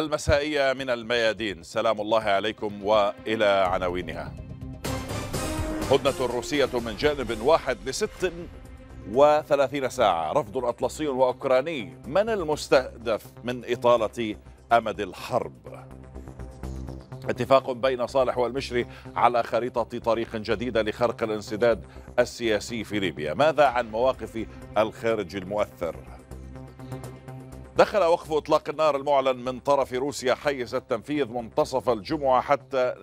المسائية من الميادين سلام الله عليكم وإلى عناوينها هدنة روسية من جانب واحد لست وثلاثين ساعة رفض أطلسي وأوكراني من المستهدف من إطالة أمد الحرب اتفاق بين صالح والمشري على خريطة طريق جديدة لخرق الانسداد السياسي في ليبيا ماذا عن مواقف الخارج المؤثر؟ دخل وقف إطلاق النار المعلن من طرف روسيا حيز التنفيذ منتصف الجمعة حتى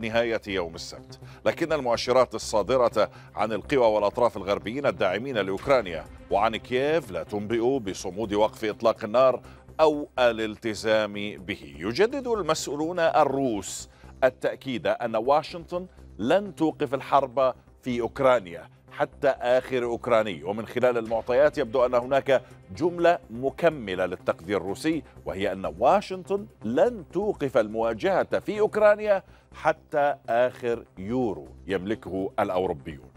نهاية يوم السبت لكن المؤشرات الصادرة عن القوى والأطراف الغربيين الداعمين لأوكرانيا وعن كييف لا تنبئ بصمود وقف إطلاق النار أو الالتزام به يجدد المسؤولون الروس التأكيد أن واشنطن لن توقف الحرب في أوكرانيا حتى آخر أوكراني ومن خلال المعطيات يبدو أن هناك جملة مكملة للتقدير الروسي وهي أن واشنطن لن توقف المواجهة في أوكرانيا حتى آخر يورو يملكه الأوروبيون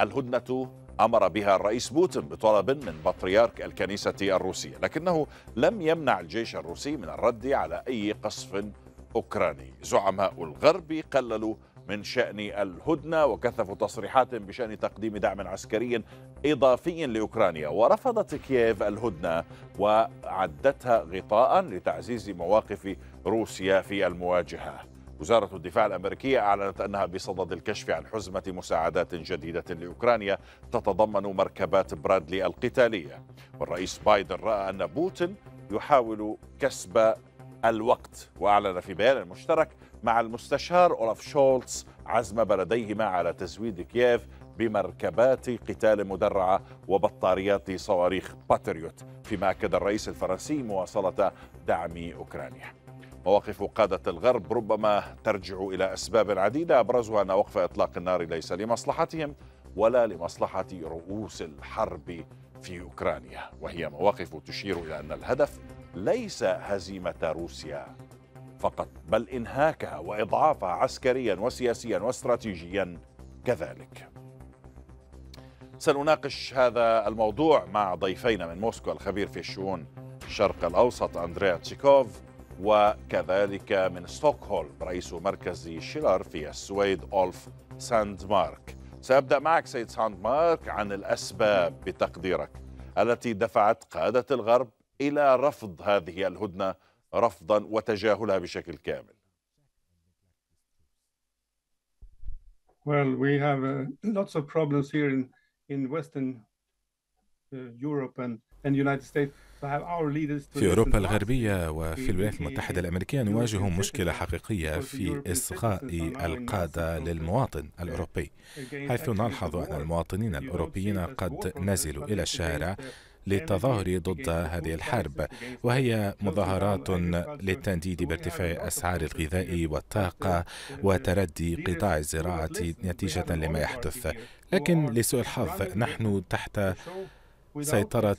الهدنة امر بها الرئيس بوتين بطلب من بطريرك الكنيسه الروسيه، لكنه لم يمنع الجيش الروسي من الرد على اي قصف اوكراني، زعماء الغرب قللوا من شأن الهدنة وكثفوا تصريحات بشأن تقديم دعم عسكري إضافي لأوكرانيا ورفضت كييف الهدنة وعدتها غطاء لتعزيز مواقف روسيا في المواجهة وزارة الدفاع الأمريكية أعلنت أنها بصدد الكشف عن حزمة مساعدات جديدة لأوكرانيا تتضمن مركبات برادلي القتالية والرئيس بايدن رأى أن بوتين يحاول كسب الوقت وأعلن في بيان مشترك مع المستشار اولاف شولتس عزم بلديهما على تزويد كييف بمركبات قتال مدرعة وبطاريات صواريخ باتريوت فيما أكد الرئيس الفرنسي مواصلة دعم أوكرانيا مواقف قادة الغرب ربما ترجع إلى أسباب عديدة أبرزها أن وقف إطلاق النار ليس لمصلحتهم ولا لمصلحة رؤوس الحرب في أوكرانيا وهي مواقف تشير إلى أن الهدف ليس هزيمة روسيا فقط بل انهاكها واضعافها عسكريا وسياسيا واستراتيجيا كذلك. سنناقش هذا الموضوع مع ضيفينا من موسكو الخبير في الشؤون الشرق الاوسط اندريا تشيكوف وكذلك من ستوكهولم رئيس مركز شيلر في السويد اولف ساند مارك. سأبدأ معك سيد ساند مارك عن الأسباب بتقديرك التي دفعت قادة الغرب إلى رفض هذه الهدنة رفضا وتجاهلها بشكل كامل Well, we have uh, lots of problems here in, in Western uh, Europe and, and United States. في أوروبا الغربية وفي الولايات المتحدة الأمريكية نواجه مشكلة حقيقية في إصغاء القادة للمواطن الأوروبي حيث نلحظ أن المواطنين الأوروبيين قد نزلوا إلى الشارع للتظاهر ضد هذه الحرب وهي مظاهرات للتنديد بارتفاع أسعار الغذاء والطاقة وتردي قطاع الزراعة نتيجة لما يحدث لكن لسوء الحظ نحن تحت سيطرة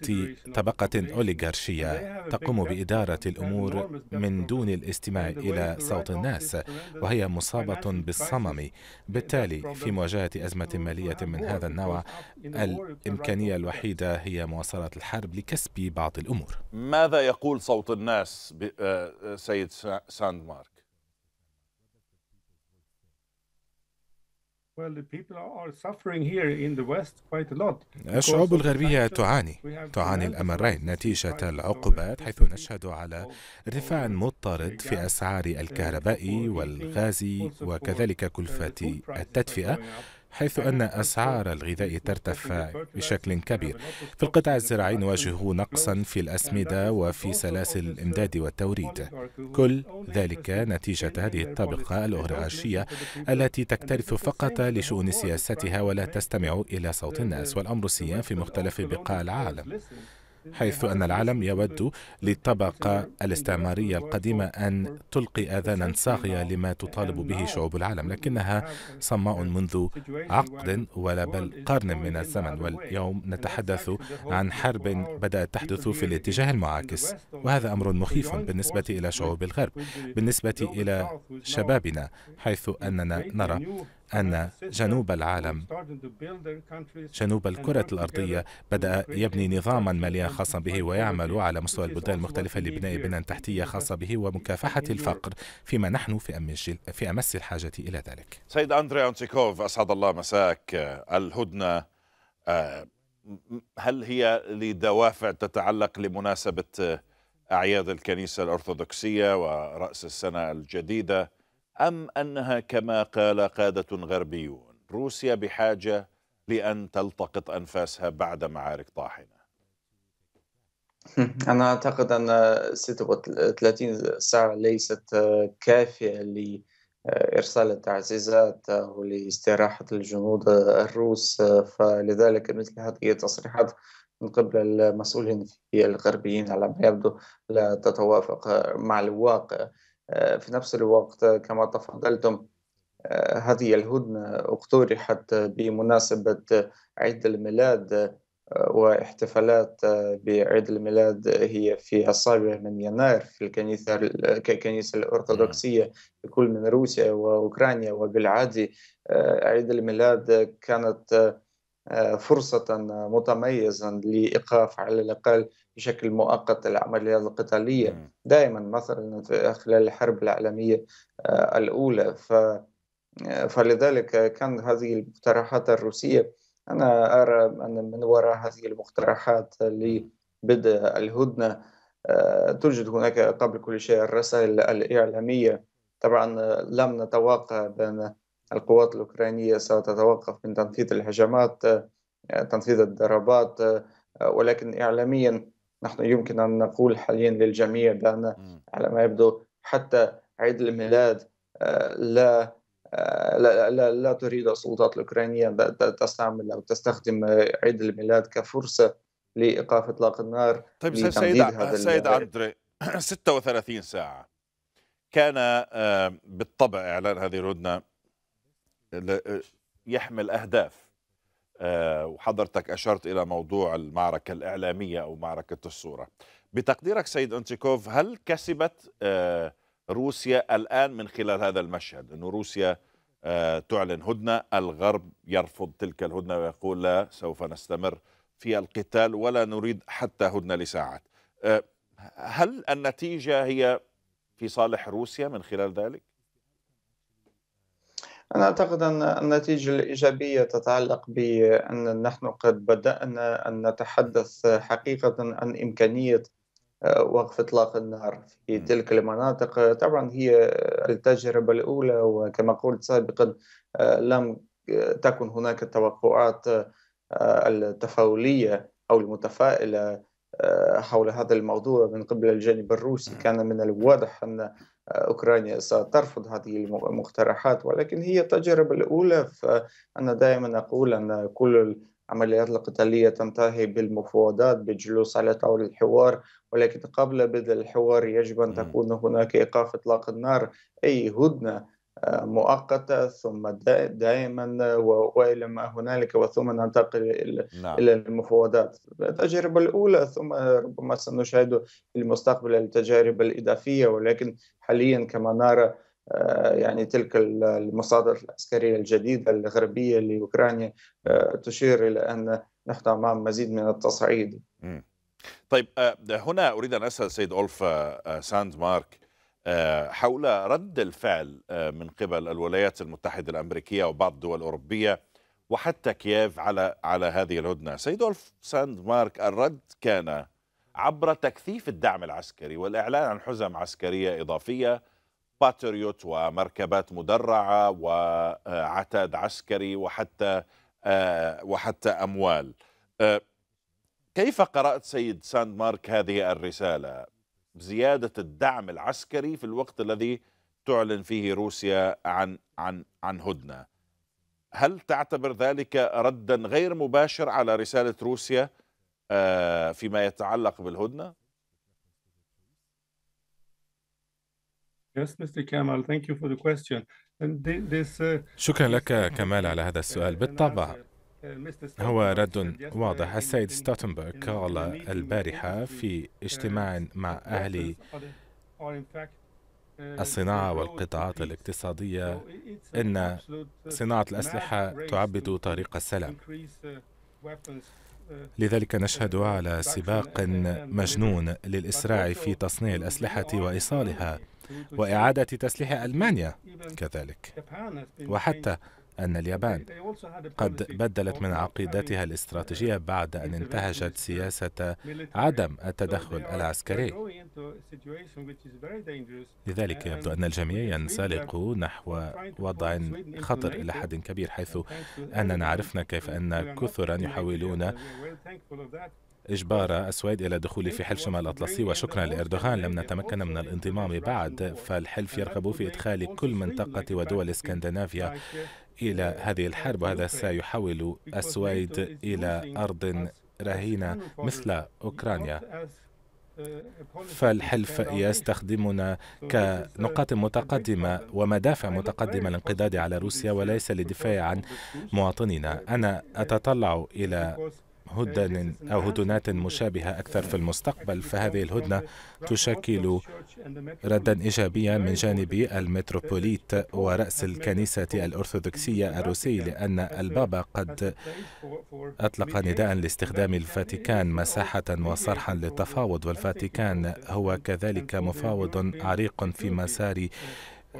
طبقة أوليغارشية تقوم بإدارة الأمور من دون الاستماع إلى صوت الناس وهي مصابة بالصمم بالتالي في مواجهة أزمة مالية من هذا النوع الإمكانية الوحيدة هي مواصلة الحرب لكسب بعض الأمور ماذا يقول صوت الناس آه، آه، سيد ساندمارك؟ الشعوب الغربية تعاني تعاني الأمرين نتيجة العقوبات حيث نشهد على ارتفاع مضطرد في أسعار الكهرباء والغاز وكذلك كلفة التدفئة حيث أن أسعار الغذاء ترتفع بشكل كبير في القطاع الزراعي نواجه نقصا في الأسمدة وفي سلاسل الإمداد والتوريد كل ذلك نتيجة هذه الطبقة الأوغرغاشية التي تكترث فقط لشؤون سياستها ولا تستمع إلى صوت الناس والأمر سيان في مختلف بقاع العالم حيث أن العالم يود للطبقة الاستعمارية القديمة أن تلقي آذانا صاغية لما تطالب به شعوب العالم لكنها صماء منذ عقد ولا بل قرن من الزمن واليوم نتحدث عن حرب بدأت تحدث في الاتجاه المعاكس وهذا أمر مخيف بالنسبة إلى شعوب الغرب بالنسبة إلى شبابنا حيث أننا نرى أن جنوب العالم جنوب الكرة الأرضية بدأ يبني نظاما ماليا خاصا به ويعمل على مستوى البلدان المختلفة لبناء بنى تحتية خاصة به ومكافحة الفقر فيما نحن في, أمس في أمس الحاجة إلى ذلك سيد أندري أنتيكوف أسعد الله مساك الهدنة آه، هل هي لدوافع تتعلق لمناسبة آه، أعياد الكنيسة الأرثوذكسية ورأس السنة الجديدة أم أنها كما قال قادة غربيون روسيا بحاجة لأن تلتقط أنفاسها بعد معارك طاحنة أنا أعتقد أن 36 ساعة ليست كافية لإرسال التعزيزات ولاستراحة الجنود الروس فلذلك مثل هذه التصريحات من قبل المسؤولين في الغربيين على ما يبدو لا تتوافق مع الواقع آه، في نفس الوقت كما تفضلتم آه، هذه الهدنة اقترحت بمناسبة عيد الميلاد آه، واحتفالات بعيد الميلاد هي في السابع من يناير في الكنيسة الكنيسة الأرثوذكسية في كل من روسيا وأوكرانيا وبالعادي عيد الميلاد كانت آه، فرصة آه، متميزة لإيقاف على الأقل بشكل مؤقت العمليات القتالية دائما مثلا خلال الحرب العالمية آه، الأولى ف فلذلك كان هذه المقترحات الروسية أنا أرى أن من وراء هذه المقترحات لبدء الهدنة توجد هناك قبل كل شيء الرسائل الإعلامية طبعا لم نتوقع بأن القوات الأوكرانية ستتوقف من تنفيذ الهجمات آه، تنفيذ الضربات آه، ولكن إعلاميا نحن يمكن أن نقول حاليا للجميع بأن على ما يبدو حتى عيد الميلاد آه، لا لا, لا, لا تريد السلطات الأوكرانية تستعمل أو تستخدم عيد الميلاد كفرصة لإيقاف إطلاق النار طيب سيد, سيد عدري 36 ساعة كان بالطبع إعلان هذه الهدنة يحمل أهداف آه، وحضرتك أشرت إلى موضوع المعركة الإعلامية أو معركة الصورة بتقديرك سيد أنتيكوف هل كسبت آه، روسيا الآن من خلال هذا المشهد أن روسيا آه، تعلن هدنة الغرب يرفض تلك الهدنة ويقول لا سوف نستمر في القتال ولا نريد حتى هدنة لساعات هل النتيجة هي في صالح روسيا من خلال ذلك؟ أنا أعتقد أن النتيجة الإيجابية تتعلق بأن نحن قد بدأنا أن نتحدث حقيقة عن إمكانية آه، وقف إطلاق النار في تلك المناطق طبعا هي التجربة الأولى وكما قلت سابقا آه، لم آه، تكن هناك التوقعات التفاؤلية أو المتفائلة حول هذا الموضوع من قبل الجانب الروسي كان من الواضح أن أوكرانيا سترفض هذه المقترحات ولكن هي التجربة الأولى فأنا دائما أقول أن كل العمليات القتالية تنتهي بالمفاوضات بالجلوس على طاولة الحوار ولكن قبل بدء الحوار يجب أن تكون هناك إيقاف إطلاق النار أي هدنة مؤقتة ثم دائما وإلى ما هنالك وثم ننتقل نعم. إلى المفاوضات التجربة الأولى ثم ربما سنشاهد في المستقبل التجارب الإضافية ولكن حاليا كما نرى آه، يعني تلك المصادر العسكرية الجديدة الغربية لأوكرانيا آه، تشير إلى أن نحن أمام مزيد من التصعيد طيب آه، هنا أريد أن أسأل سيد أولف ساند مارك آه، حول رد الفعل آه، من قبل الولايات المتحدة الأمريكية وبعض الدول الأوروبية وحتى كييف على على هذه الهدنة سيدولف ساند مارك الرد كان عبر تكثيف الدعم العسكري والإعلان عن حزم عسكرية إضافية باتريوت ومركبات مدرعة وعتاد عسكري وحتى آه، وحتى أموال كيف قرأت سيد ساند مارك هذه الرسالة زياده الدعم العسكري في الوقت الذي تعلن فيه روسيا عن عن عن هدنه. هل تعتبر ذلك ردا غير مباشر على رساله روسيا آه، فيما يتعلق بالهدنه؟ Yes, Mr. Kamal, thank you for the question. Uh, شكرا لك uh, كمال على هذا السؤال بالطبع هو رد واضح السيد ستاتنبرغ قال البارحة في اجتماع مع أهل الصناعة والقطاعات الاقتصادية أن صناعة الأسلحة تعبد طريق السلام لذلك نشهد على سباق مجنون للإسراع في تصنيع الأسلحة وإيصالها وإعادة تسليح ألمانيا كذلك وحتى أن اليابان قد بدلت من عقيدتها الاستراتيجية بعد أن انتهجت سياسة عدم التدخل العسكري لذلك يبدو أن الجميع ينسلق نحو وضع خطر إلى حد كبير حيث أننا عرفنا كيف أن كثرا يحاولون إجبار السويد إلى دخول في حلف شمال الأطلسي وشكرا لإردوغان لم نتمكن من الانضمام بعد فالحلف يرغب في إدخال كل منطقة ودول اسكندنافيا إلى هذه الحرب وهذا سيحول السويد إلى أرض رهينة مثل أوكرانيا uh, فالحلف يستخدمنا كنقاط متقدمة ومدافع متقدمة للانقضاض على روسيا وليس للدفاع عن مواطنينا أنا uh, أتطلع إلى هدن أو هدنات مشابهة أكثر في المستقبل فهذه الهدنة تشكل ردا إيجابيا من جانب المتروبوليت ورأس الكنيسة الأرثوذكسية الروسي لأن البابا قد أطلق نداء لاستخدام الفاتيكان مساحة وصرحا للتفاوض والفاتيكان هو كذلك مفاوض عريق في مسار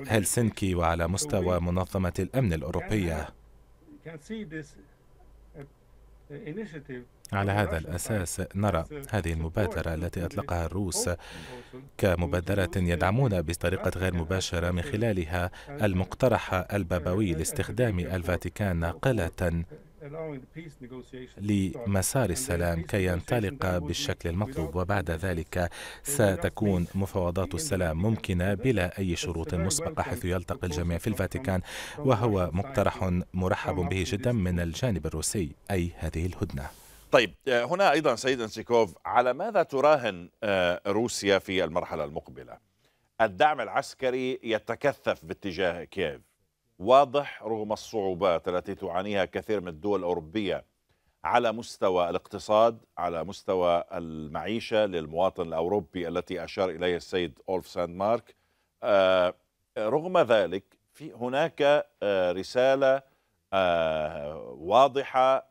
هلسنكي وعلى مستوى منظمة الأمن الأوروبية على هذا الأساس نرى هذه المبادرة التي أطلقها الروس كمبادرة يدعمون بطريقة غير مباشرة من خلالها المقترح البابوي لاستخدام الفاتيكان ناقلة لمسار السلام كي ينطلق بالشكل المطلوب وبعد ذلك ستكون مفاوضات السلام ممكنة بلا أي شروط مسبقة حيث يلتقي الجميع في الفاتيكان وهو مقترح مرحب به جدا من الجانب الروسي أي هذه الهدنة طيب آه، هنا أيضا سيد انسيكوف على ماذا تراهن آه، روسيا في المرحلة المقبلة؟ الدعم العسكري يتكثف باتجاه كييف واضح رغم الصعوبات التي تعانيها كثير من الدول الأوروبية على مستوى الاقتصاد على مستوى المعيشة للمواطن الأوروبي التي أشار إليها السيد أولف ساند مارك آه، رغم ذلك في هناك آه، رسالة آه، واضحة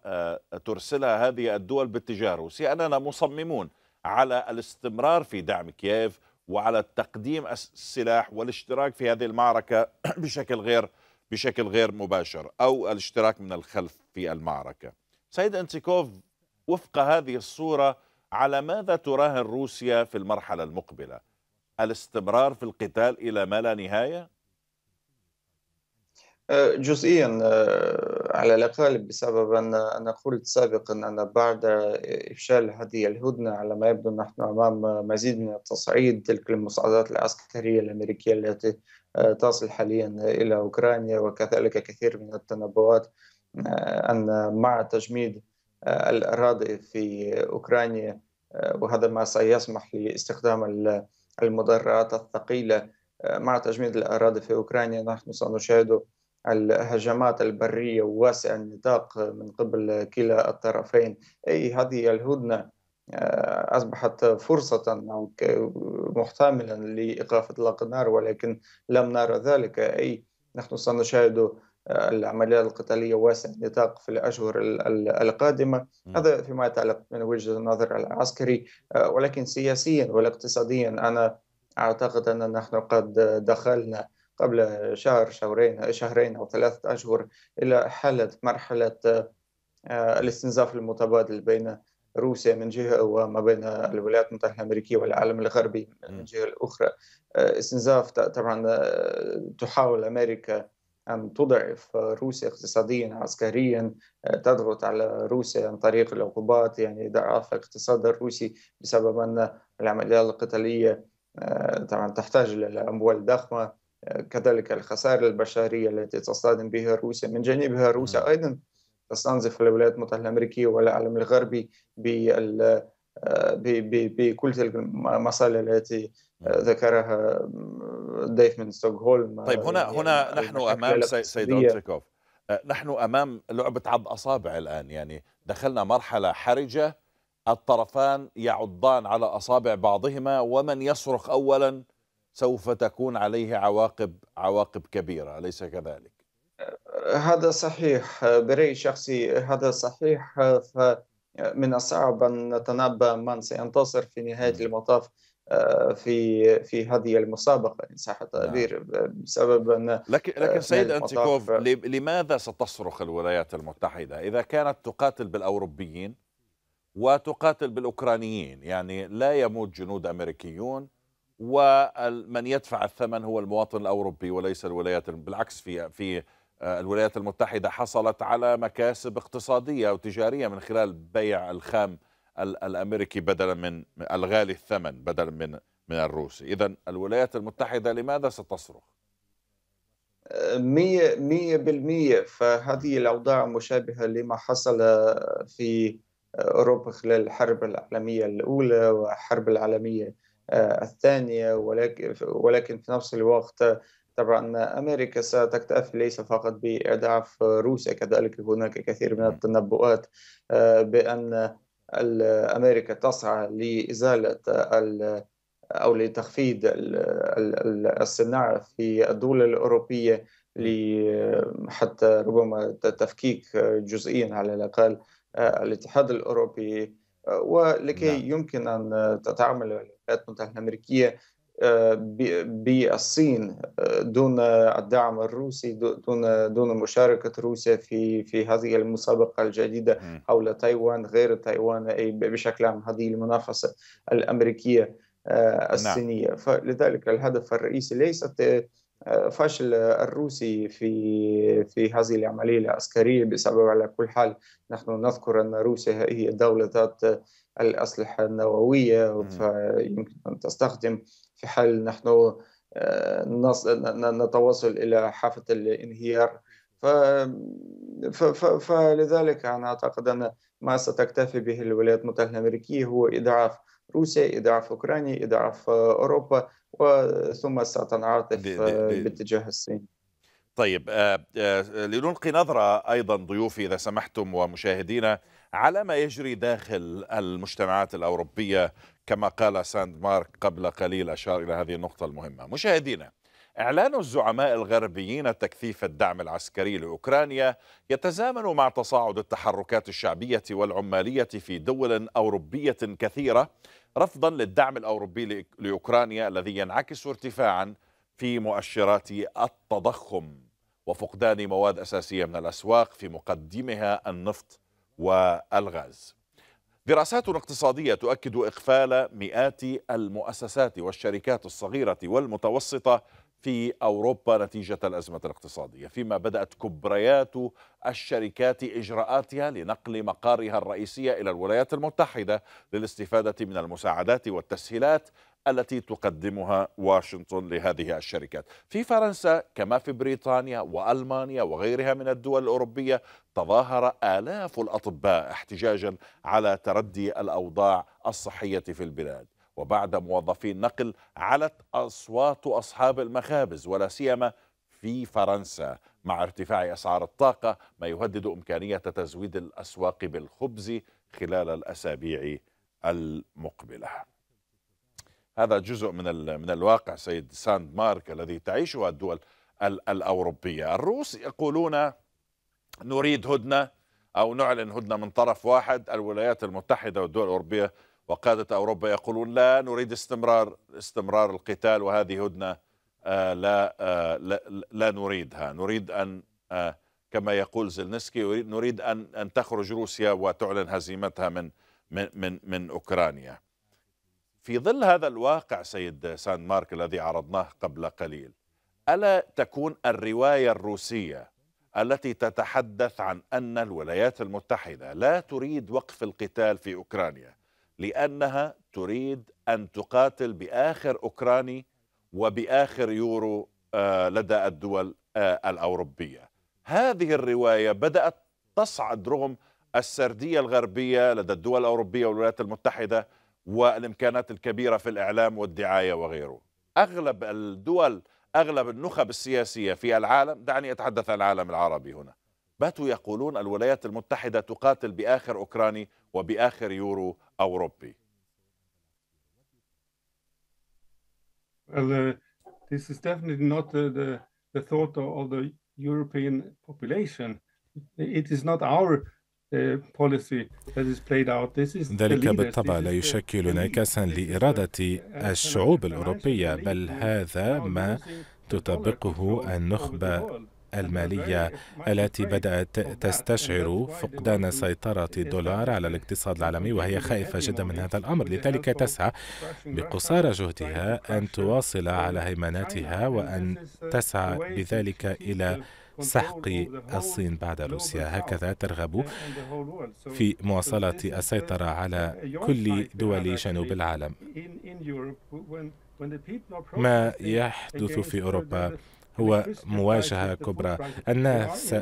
ترسلها هذه الدول باتجاه روسيا أننا مصممون على الاستمرار في دعم كييف وعلى تقديم السلاح والاشتراك في هذه المعركة بشكل غير بشكل غير مباشر أو الاشتراك من الخلف في المعركة سيد أنسيكوف وفق هذه الصورة على ماذا تراهن روسيا في المرحلة المقبلة الاستمرار في القتال إلى ما لا نهاية أه، جزئيا أه، على الأقل بسبب أن أنا قلت سابقا أن بعد إفشال هذه الهدنة على ما يبدو نحن أمام مزيد من التصعيد تلك المصعدات العسكرية الأمريكية التي تصل حاليا الى اوكرانيا وكذلك كثير من التنبؤات آه، ان مع تجميد آه، الاراضي في اوكرانيا آه، وهذا ما سيسمح لاستخدام المدرعات الثقيله مع تجميد الاراضي في اوكرانيا نحن سنشاهد الهجمات البريه واسع النطاق من قبل كلا الطرفين اي هذه الهدنه آه، أصبحت فرصة محتملا لإيقاف إطلاق النار ولكن لم نرى ذلك أي نحن سنشاهد آه، العمليات القتالية واسع النطاق في الأشهر القادمة هذا فيما يتعلق من وجهة النظر العسكري آه، ولكن سياسيا والاقتصاديا أنا أعتقد أن نحن قد دخلنا قبل شهر شهرين شهرين أو ثلاثة أشهر إلى حالة مرحلة الاستنزاف المتبادل بين روسيا من جهه وما بين الولايات المتحده الامريكيه والعالم الغربي من الجهه الاخرى آه، استنزاف طبعا آه، تحاول امريكا أن تضعف روسيا اقتصاديا عسكريا آه، تضغط على روسيا عن طريق العقوبات يعني ضعف الاقتصاد الروسي بسبب أن العمليات القتالية طبعا تحتاج إلى أموال ضخمة كذلك الخسائر البشرية التي تصطدم بها روسيا من جانبها روسيا أيضا تستنزف الولايات المتحده الامريكيه والعالم الغربي آه، بكل تلك المسائل التي آه، ذكرها آه، ديف من ستوكهولم طيب هنا يعني هنا يعني نحن امام سيد اونتريكوف نحن امام لعبه عض اصابع الان يعني دخلنا مرحله حرجه الطرفان يعضان على اصابع بعضهما ومن يصرخ اولا سوف تكون عليه عواقب عواقب كبيره اليس كذلك هذا صحيح برأيي الشخصي هذا صحيح فمن الصعب أن نتنبأ من سينتصر في نهاية نعم. المطاف آه، في في هذه المسابقة إن صح التعبير نعم. بسبب أن لكن آه، لكن سيد أنتيكوف لماذا ستصرخ الولايات المتحدة إذا كانت تقاتل بالأوروبيين وتقاتل بالأوكرانيين يعني لا يموت جنود أمريكيون ومن يدفع الثمن هو المواطن الأوروبي وليس الولايات بالعكس في في آه، الولايات المتحدة حصلت على مكاسب اقتصادية وتجارية من خلال بيع الخام الأمريكي بدلا من الغالي الثمن بدلا من من الروسي إذا الولايات المتحدة لماذا ستصرخ؟ مية مية بالمية فهذه الأوضاع مشابهة لما حصل في أوروبا خلال الحرب العالمية الأولى والحرب العالمية الثانية ولكن ولكن في نفس الوقت طبعا أمريكا ستكتفي ليس فقط بإضعاف روسيا كذلك هناك كثير من نعم. التنبؤات آه، بأن أمريكا تسعى لإزالة أو لتخفيض الصناعة في الدول الأوروبية نعم. حتى ربما تفكيك جزئيا على الأقل آه، الاتحاد الأوروبي آه، ولكي نعم. يمكن أن تتعامل الولايات المتحدة الأمريكية بالصين دون الدعم الروسي دون دون مشاركه روسيا في في هذه المسابقه الجديده حول تايوان غير تايوان اي بشكل عام هذه المنافسه الامريكيه آه، نعم. الصينيه فلذلك الهدف الرئيسي ليست آه، فشل الروسي في في هذه العمليه العسكريه بسبب على كل حال نحن نذكر ان روسيا هي دوله ذات الأسلحة النووية فيمكن أن تستخدم في حال نحن آه، نتوصل إلى حافة الانهيار فلذلك أنا أعتقد أن ما ستكتفي به الولايات المتحدة الأمريكية هو إضعاف روسيا إضعاف أوكرانيا إضعاف آه، أوروبا وثم ستنعطف آه، باتجاه الصين طيب لنلقي نظرة أيضا ضيوفي إذا سمحتم ومشاهدينا على ما يجري داخل المجتمعات الأوروبية كما قال ساند مارك قبل قليل أشار إلى هذه النقطة المهمة مشاهدينا إعلان الزعماء الغربيين تكثيف الدعم العسكري لأوكرانيا يتزامن مع تصاعد التحركات الشعبية والعمالية في دول أوروبية كثيرة رفضا للدعم الأوروبي لأوكرانيا الذي ينعكس ارتفاعا في مؤشرات التضخم وفقدان مواد أساسية من الأسواق في مقدمها النفط والغاز دراسات اقتصادية تؤكد إقفال مئات المؤسسات والشركات الصغيرة والمتوسطة في أوروبا نتيجة الأزمة الاقتصادية فيما بدأت كبريات الشركات إجراءاتها لنقل مقارها الرئيسية إلى الولايات المتحدة للاستفادة من المساعدات والتسهيلات التي تقدمها واشنطن لهذه الشركات في فرنسا كما في بريطانيا وألمانيا وغيرها من الدول الأوروبية تظاهر آلاف الأطباء احتجاجا على تردي الأوضاع الصحية في البلاد وبعد موظفي النقل علت أصوات أصحاب المخابز ولا سيما في فرنسا مع ارتفاع أسعار الطاقة ما يهدد إمكانية تزويد الأسواق بالخبز خلال الأسابيع المقبله هذا جزء من من الواقع سيد ساند مارك الذي تعيشه الدول الاوروبيه الروس يقولون نريد هدنه او نعلن هدنه من طرف واحد الولايات المتحده والدول الاوروبيه وقاده اوروبا يقولون لا نريد استمرار استمرار القتال وهذه هدنه آه، لا, آه، لا لا نريدها نريد ان آه، كما يقول زلنسكي نريد ان ان تخرج روسيا وتعلن هزيمتها من من من, من اوكرانيا في ظل هذا الواقع سيد سان مارك الذي عرضناه قبل قليل ألا تكون الرواية الروسية التي تتحدث عن أن الولايات المتحدة لا تريد وقف القتال في أوكرانيا لأنها تريد أن تقاتل بآخر أوكراني وبآخر يورو آه، لدى الدول آه، الأوروبية هذه الرواية بدأت تصعد رغم السردية الغربية لدى الدول الأوروبية والولايات المتحدة والامكانات الكبيره في الاعلام والدعايه وغيره. اغلب الدول اغلب النخب السياسيه في العالم، دعني اتحدث عن العالم العربي هنا. باتوا يقولون الولايات المتحده تقاتل باخر اوكراني وباخر يورو اوروبي. Well, uh, this is definitely not the, thought of the European population. It is not our Uh, ذلك بالطبع لا يشكل انعكاسا لإرادة الشعوب الأوروبية بل هذا ما تطبقه النخبة المالية التي بدأت تستشعر فقدان سيطرة الدولار على الاقتصاد العالمي وهي خائفة جدا من هذا الأمر لذلك تسعى بقصارى جهدها أن تواصل على هيمنتها وأن تسعى بذلك إلى سحق الصين بعد روسيا هكذا ترغب في مواصلة السيطرة على كل دول جنوب العالم ما يحدث في أوروبا هو مواجهة كبرى الناس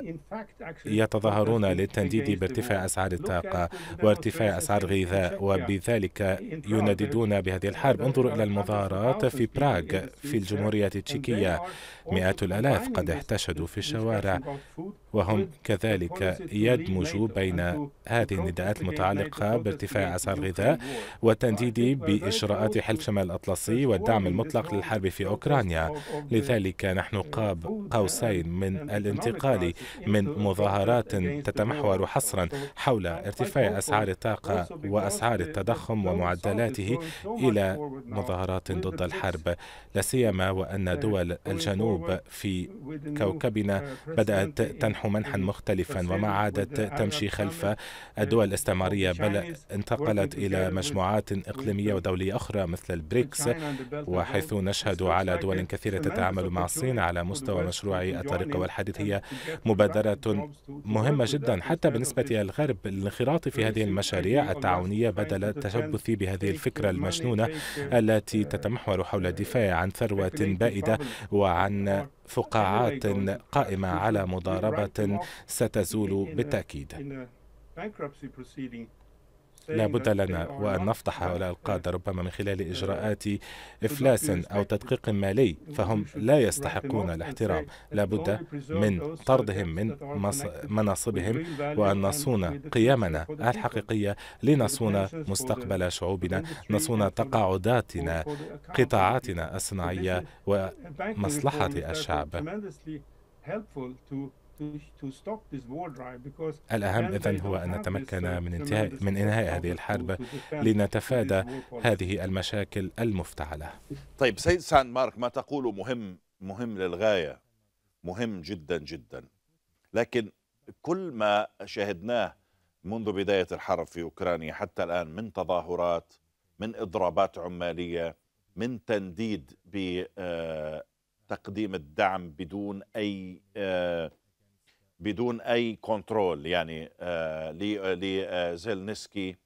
يتظاهرون للتنديد بارتفاع أسعار الطاقة وارتفاع أسعار الغذاء وبذلك ينددون بهذه الحرب انظروا إلى المظاهرات في براغ في الجمهورية التشيكية مئات الألاف قد احتشدوا في الشوارع وهم كذلك يدمجوا بين هذه النداءات المتعلقة بارتفاع أسعار الغذاء والتنديد بإجراءات حلف شمال الأطلسي والدعم المطلق للحرب في أوكرانيا لذلك نحن قاب قوسين من الانتقال من مظاهرات تتمحور حصرا حول ارتفاع أسعار الطاقة وأسعار التضخم ومعدلاته إلى مظاهرات ضد الحرب لا سيما وأن دول الجنوب في uh, كوكبنا uh, بدأت تنحو منحوا منحا إيه، مختلفا وما عادت تمشي خلف الدول الاستعمارية بل انتقلت إلى مجموعات إقليمية ودولية أخرى مثل البريكس وحيث نشهد على دول كثيرة تتعامل مع الصين على مستوى مشروع الطريقة والحديث هي مبادرة مهمة جدا حتى بالنسبة للغرب الانخراط في هذه المشاريع التعاونية بدل التشبث بهذه الفكرة المجنونة التي uh, تتمحور حول الدفاع عن ثروة بائدة وعن فقاعات قائمة على مضاربة ستزول بالتأكيد. لا بد لنا وأن نفضح هؤلاء القادة ربما من خلال إجراءات إفلاس أو تدقيق مالي فهم لا يستحقون الاحترام لا بد من طردهم من مناصبهم وأن نصون قيمنا الحقيقية لنصون مستقبل شعوبنا نصون تقاعداتنا قطاعاتنا الصناعية ومصلحة الشعب الأهم إذا هو أن نتمكن uh, من انتهاء من إنهاء هذه الحرب لنتفادى هذه المشاكل المفتعلة. طيب سيد سان مارك ما تقوله مهم مهم للغاية مهم جدا جدا لكن كل ما شاهدناه منذ بداية الحرب في أوكرانيا حتى الآن من تظاهرات من إضرابات عمالية من تنديد بتقديم آه، الدعم بدون أي آه، بدون أي كنترول يعني آه، لزيلنسكي آه،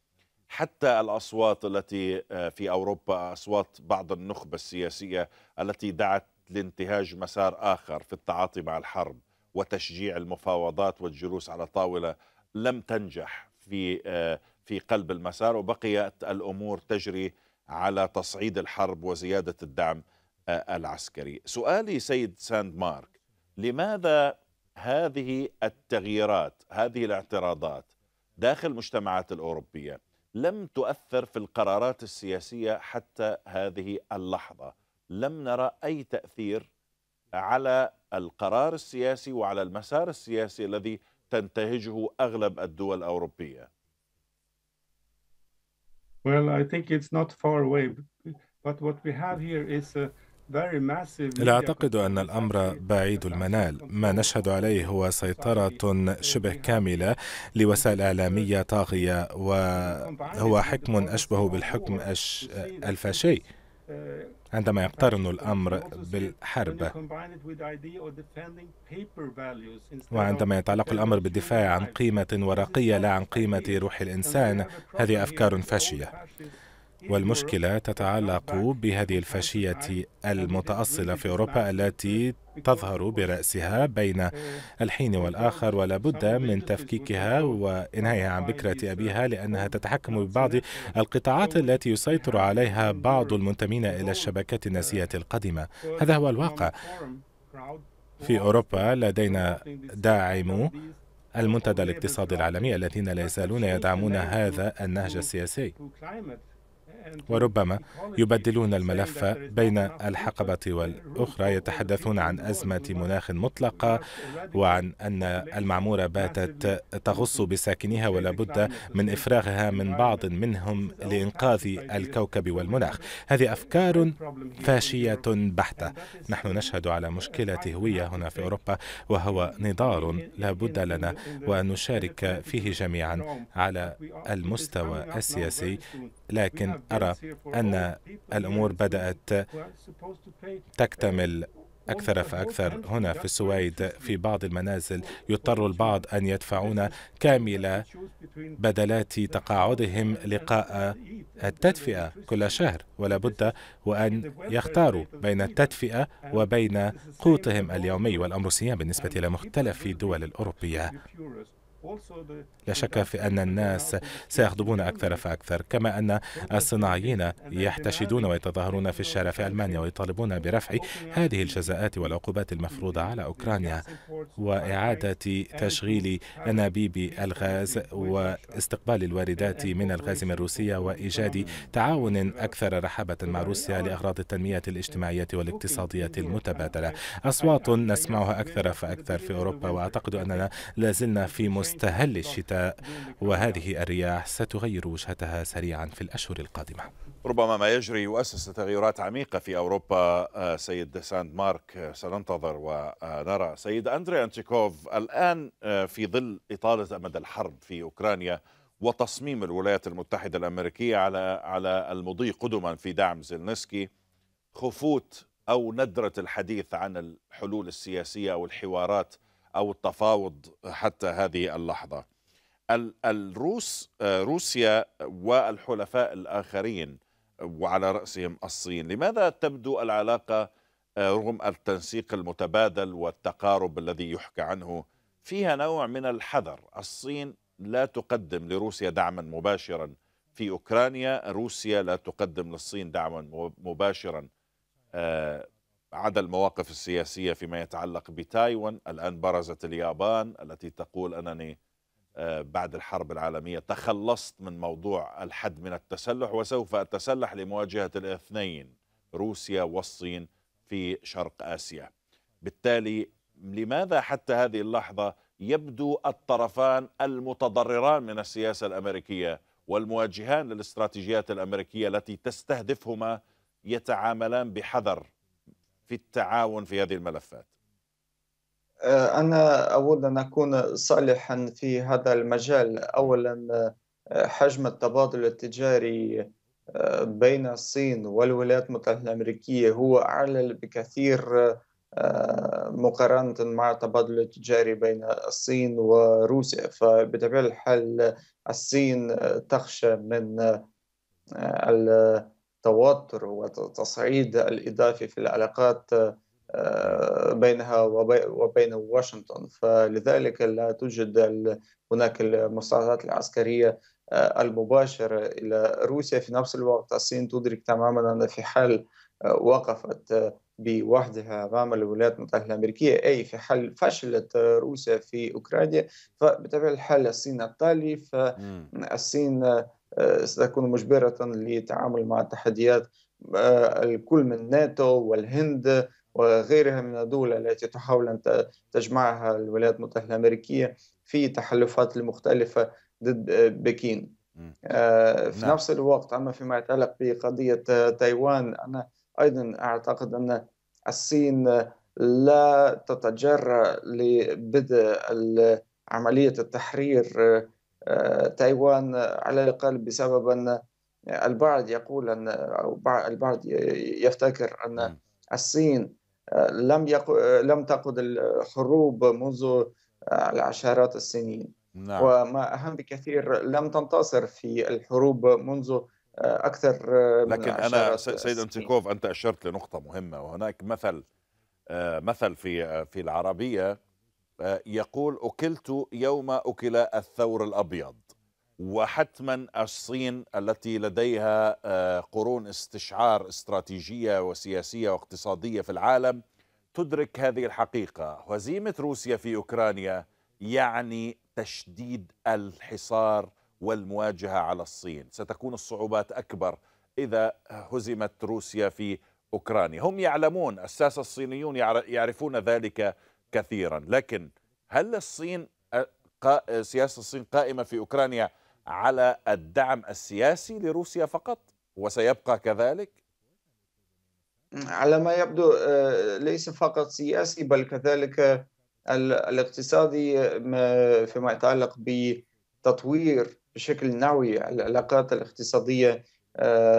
حتى الأصوات التي آه، في أوروبا أصوات بعض النخبة السياسية التي دعت لانتهاج مسار آخر في التعاطي مع الحرب وتشجيع المفاوضات والجلوس على طاولة لم تنجح في في قلب المسار وبقيت الأمور تجري على تصعيد الحرب وزيادة الدعم العسكري سؤالي سيد ساند مارك لماذا هذه التغييرات هذه الاعتراضات داخل المجتمعات الأوروبية لم تؤثر في القرارات السياسية حتى هذه اللحظة لم نرى أي تأثير على القرار السياسي وعلى المسار السياسي الذي تنتهجه أغلب الدول الأوروبية Well, I think it's not far away, but what we have here is a uh, لا أعتقد أن الأمر بعيد المنال ما نشهد عليه هو سيطرة شبه كاملة لوسائل إعلامية طاغية وهو حكم أشبه بالحكم الفاشي عندما يقترن الأمر بالحرب وعندما يتعلق الأمر بالدفاع عن قيمة ورقية لا عن قيمة روح الإنسان هذه أفكار فاشية والمشكلة تتعلق بهذه الفاشية المتأصلة في أوروبا التي تظهر برأسها بين الحين والآخر ولا بد من تفكيكها وإنهائها عن بكرة أبيها لأنها تتحكم ببعض القطاعات التي يسيطر عليها بعض المنتمين إلى الشبكات الناسية القديمة هذا هو الواقع في أوروبا لدينا داعمو المنتدى الاقتصادي العالمي الذين لا يزالون يدعمون هذا النهج السياسي وربما يبدلون الملف بين الحقبة والأخرى يتحدثون عن أزمة مناخ مطلقة وعن أن المعمورة باتت تغص بساكنيها ولا بد من إفراغها من بعض منهم لإنقاذ الكوكب والمناخ هذه أفكار فاشية بحتة نحن نشهد على مشكلة هوية هنا في أوروبا وهو نضال لا بد لنا وأن نشارك فيه جميعا على المستوى السياسي لكن أرى أن الأمور بدأت تكتمل أكثر فأكثر هنا في السويد في بعض المنازل يضطر البعض أن يدفعون كامل بدلات تقاعدهم لقاء التدفئة كل شهر ولا بد وأن يختاروا بين التدفئة وبين قوتهم اليومي والأمر سيان بالنسبة لمختلف الدول الأوروبية لا شك في أن الناس سيغضبون أكثر فأكثر كما أن الصناعيين يحتشدون ويتظاهرون في الشارع في ألمانيا ويطالبون برفع هذه الجزاءات والعقوبات المفروضة على أوكرانيا وإعادة تشغيل أنابيب الغاز واستقبال الواردات من الغاز من روسيا وإيجاد تعاون أكثر رحابة مع روسيا لأغراض التنمية الاجتماعية والاقتصادية المتبادلة أصوات نسمعها أكثر فأكثر في أوروبا وأعتقد أننا لازلنا في مستوى يستهل الشتاء وهذه الرياح ستغير وجهتها سريعا في الأشهر القادمة ربما ما يجري يؤسس تغيرات عميقة في أوروبا آه، سيد ساند مارك آه، سننتظر ونرى سيد أندري أنتيكوف الآن آه، في ظل إطالة أمد الحرب في أوكرانيا وتصميم الولايات المتحدة الأمريكية على على المضي قدما في دعم زيلنسكي خفوت أو ندرة الحديث عن الحلول السياسية أو الحوارات أو التفاوض حتى هذه اللحظة الروس روسيا والحلفاء الآخرين وعلى رأسهم الصين لماذا تبدو العلاقة رغم التنسيق المتبادل والتقارب الذي يحكى عنه فيها نوع من الحذر الصين لا تقدم لروسيا دعما مباشرا في أوكرانيا روسيا لا تقدم للصين دعما مباشرا آه، عدا المواقف السياسية فيما يتعلق بتايوان الآن برزت اليابان التي تقول أنني آه، بعد الحرب العالمية تخلصت من موضوع الحد من التسلح وسوف أتسلح لمواجهة الاثنين روسيا والصين في شرق آسيا بالتالي لماذا حتى هذه اللحظة يبدو الطرفان المتضرران من السياسة الأمريكية والمواجهان للاستراتيجيات الأمريكية التي تستهدفهما يتعاملان بحذر في التعاون في هذه الملفات آه، أنا أود أن أكون صالحا في هذا المجال أولا آه، حجم التبادل التجاري آه، بين الصين والولايات المتحدة الأمريكية هو أعلى بكثير مقارنة مع التبادل التجاري بين الصين وروسيا فبطبيعة الحال الصين تخشى من توتر وتصعيد الإضافي في العلاقات آه، بينها وبين واشنطن فلذلك لا توجد هناك المساعدات العسكرية آه، المباشرة إلى روسيا في نفس الوقت الصين تدرك تماما أن في حال آه، وقفت بوحدها امام الولايات المتحده الامريكيه اي في حال فشلت روسيا في اوكرانيا فبطبيعه الحال الصين التالي فالصين آه، ستكون مجبرة للتعامل مع تحديات آه، الكل من ناتو والهند وغيرها من الدول التي تحاول أن تجمعها الولايات المتحدة الأمريكية في تحالفات المختلفة ضد آه، بكين في نعم. نفس الوقت أما فيما يتعلق بقضية تايوان أنا أيضا أعتقد أن الصين لا تتجرأ لبدء عملية التحرير آه، تايوان آه، على الأقل بسبب أن البعض يقول أن أو البعض يفتكر أن نعم. الصين آه، لم لم تقود الحروب منذ العشرات السنين نعم. وما أهم بكثير لم تنتصر في الحروب منذ أكثر من لكن أنا سيد امتيكوف أنت أشرت لنقطة مهمة وهناك مثل مثل في في العربية يقول أكلت يوم أكل الثور الأبيض وحتما الصين التي لديها آه، قرون استشعار استراتيجية وسياسية واقتصادية في العالم تدرك هذه الحقيقة هزيمة روسيا في أوكرانيا يعني تشديد الحصار والمواجهة على الصين ستكون الصعوبات أكبر إذا هزمت روسيا في أوكرانيا هم يعلمون الساسة الصينيون يعرفون ذلك كثيرا لكن هل الصين سياسة الصين قائمة في أوكرانيا على الدعم السياسي لروسيا فقط وسيبقى كذلك؟ على ما يبدو ليس فقط سياسي بل كذلك الاقتصادي فيما يتعلق بتطوير بشكل نوعي العلاقات الاقتصادية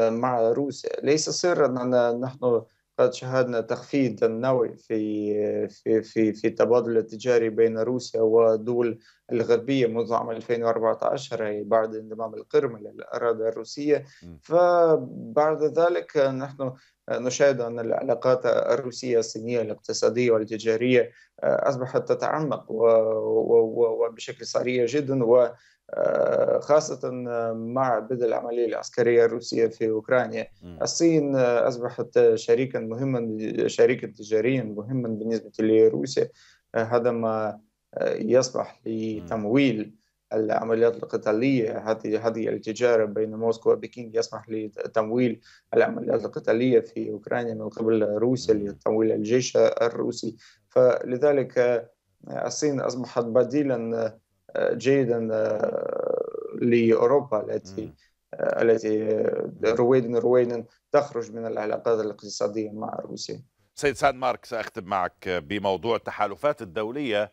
مع روسيا ليس سرا أن نحن قد شهدنا تخفيض نوعي في في في في التبادل التجاري بين روسيا والدول الغربيه منذ عام 2014 اي بعد انضمام القرم للاراضي الروسيه فبعد ذلك نحن نشاهد ان العلاقات الروسيه الصينيه الاقتصاديه والتجاريه اصبحت تتعمق وبشكل سريع جدا و آه، خاصة آه، مع بدء العملية العسكرية الروسية في أوكرانيا الصين آه، أصبحت شريكا مهما شريكا تجاريا مهما بالنسبة لروسيا هذا ما يصبح لتمويل العمليات القتالية هذه هذه التجارة بين موسكو وبكين يسمح لتمويل العمليات القتالية في أوكرانيا من قبل روسيا لتمويل الجيش الروسي فلذلك الصين أصبحت بديلا جيدا آه، لاوروبا التي آه، التي رويدا آه، رويدا تخرج من العلاقات الاقتصاديه مع روسيا. سيد سان مارك ساختم معك بموضوع التحالفات الدوليه